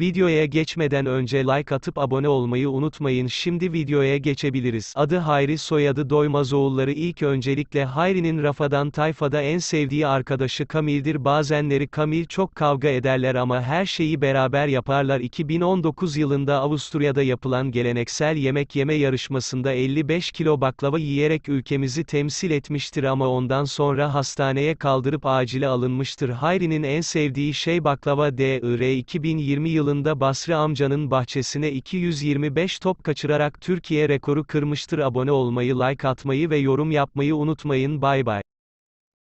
Videoya geçmeden önce like atıp abone olmayı unutmayın şimdi videoya geçebiliriz. Adı Hayri soyadı Doymazoğulları ilk öncelikle Hayri'nin Rafadan Tayfa'da en sevdiği arkadaşı Kamil'dir bazenleri Kamil çok kavga ederler ama her şeyi beraber yaparlar 2019 yılında Avusturya'da yapılan geleneksel yemek yeme yarışmasında 55 kilo baklava yiyerek ülkemizi temsil etmiştir ama ondan sonra hastaneye kaldırıp acile alınmıştır Hayri'nin en sevdiği şey baklava DR 2020 e. yılı yılında Basri amcanın bahçesine 225 top kaçırarak Türkiye rekoru kırmıştır. Abone olmayı, like atmayı ve yorum yapmayı unutmayın. Bay bay.